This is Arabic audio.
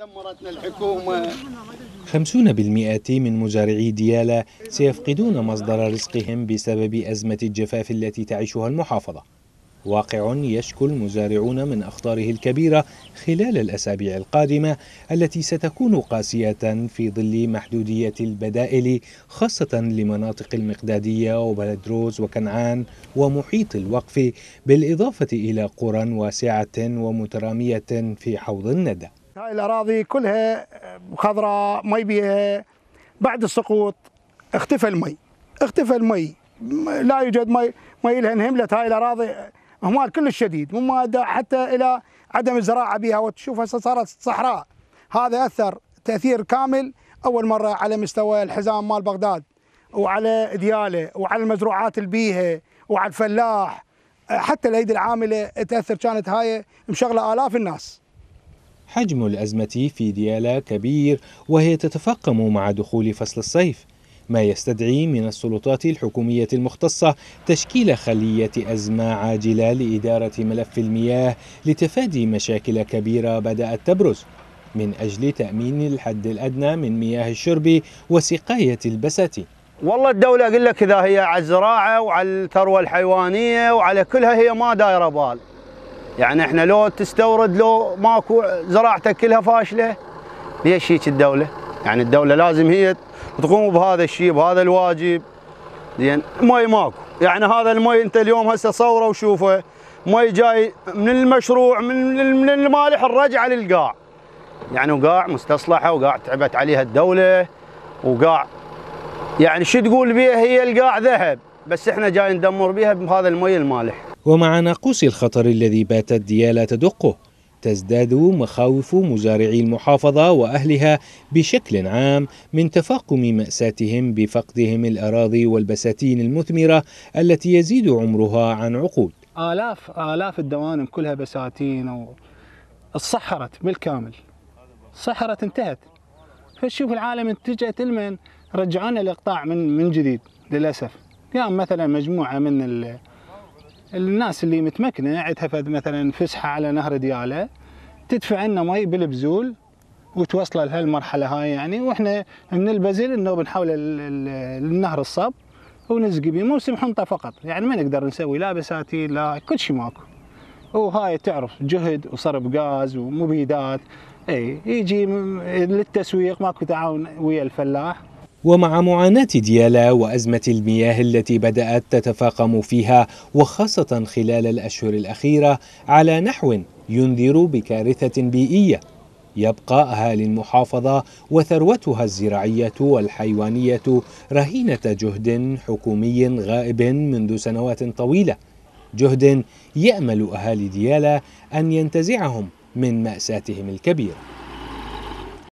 دمرتنا الحكومة 50% من مزارعي ديالا سيفقدون مصدر رزقهم بسبب أزمة الجفاف التي تعيشها المحافظة واقع يشكو المزارعون من أخطاره الكبيرة خلال الأسابيع القادمة التي ستكون قاسية في ظل محدودية البدائل خاصة لمناطق المقدادية وبلدروز وكنعان ومحيط الوقف بالإضافة إلى قرى واسعة ومترامية في حوض الندى هاي الاراضي كلها خضراء مي بيها بعد السقوط اختفى المي اختفى المي لا يوجد مي مي لها انهملت هاي الاراضي اهمال كل الشديد مما حتى الى عدم الزراعه بها وتشوف هسه صارت صحراء هذا اثر تاثير كامل اول مره على مستوى الحزام مال بغداد وعلى دياله وعلى المزروعات البيها وعلى الفلاح حتى الايدي العامله تاثر كانت هاي مشغله الاف الناس حجم الأزمة في ديالا كبير وهي تتفاقم مع دخول فصل الصيف ما يستدعي من السلطات الحكومية المختصة تشكيل خلية أزمة عاجلة لإدارة ملف المياه لتفادي مشاكل كبيرة بدأت تبرز من أجل تأمين الحد الأدنى من مياه الشرب وسقاية البساتين والله الدولة أقول لك إذا هي على الزراعة وعلى الثروة الحيوانية وعلى كلها هي ما دايرة بال يعني احنا لو تستورد لو ماكو زراعتك كلها فاشله ليش هيك الدوله؟ يعني الدوله لازم هي تقوم بهذا الشيء بهذا الواجب زين مي ماكو يعني هذا المي انت اليوم هسه صوره وشوفه مي جاي من المشروع من من المالح الرجعه للقاع يعني وقاع مستصلحه وقاع تعبت عليها الدوله وقاع يعني شو تقول بيها هي القاع ذهب بس احنا جاي ندمر بيها بهذا المي المالح ومع ناقوس الخطر الذي باتت ديالا تدقه تزداد مخاوف مزارعي المحافظة وأهلها بشكل عام من تفاقم مأساتهم بفقدهم الأراضي والبساتين المثمرة التي يزيد عمرها عن عقود آلاف آلاف الدوانم كلها بساتين و... الصحرت بالكامل صحرت انتهت فشوف العالم اتجهت لمن رجعونا الإقطاع من من جديد للأسف يعني مثلا مجموعة من الناس اللي متمكنه عندها مثلا فسحه على نهر دياله تدفع لنا مي بالبزول وتوصله لهالمرحله هاي يعني واحنا من البزل انه بنحول النهر الصب ونزقي به موسم حنطه فقط يعني ما نقدر نسوي لا بساتين لا كل شيء ماكو وهاي تعرف جهد وصرف غاز ومبيدات اي يجي للتسويق ماكو تعاون ويا الفلاح ومع معاناة ديالا وأزمة المياه التي بدأت تتفاقم فيها وخاصة خلال الأشهر الأخيرة على نحو ينذر بكارثة بيئية يبقى أهالي المحافظة وثروتها الزراعية والحيوانية رهينة جهد حكومي غائب منذ سنوات طويلة جهد يأمل أهالي ديالا أن ينتزعهم من مأساتهم الكبيرة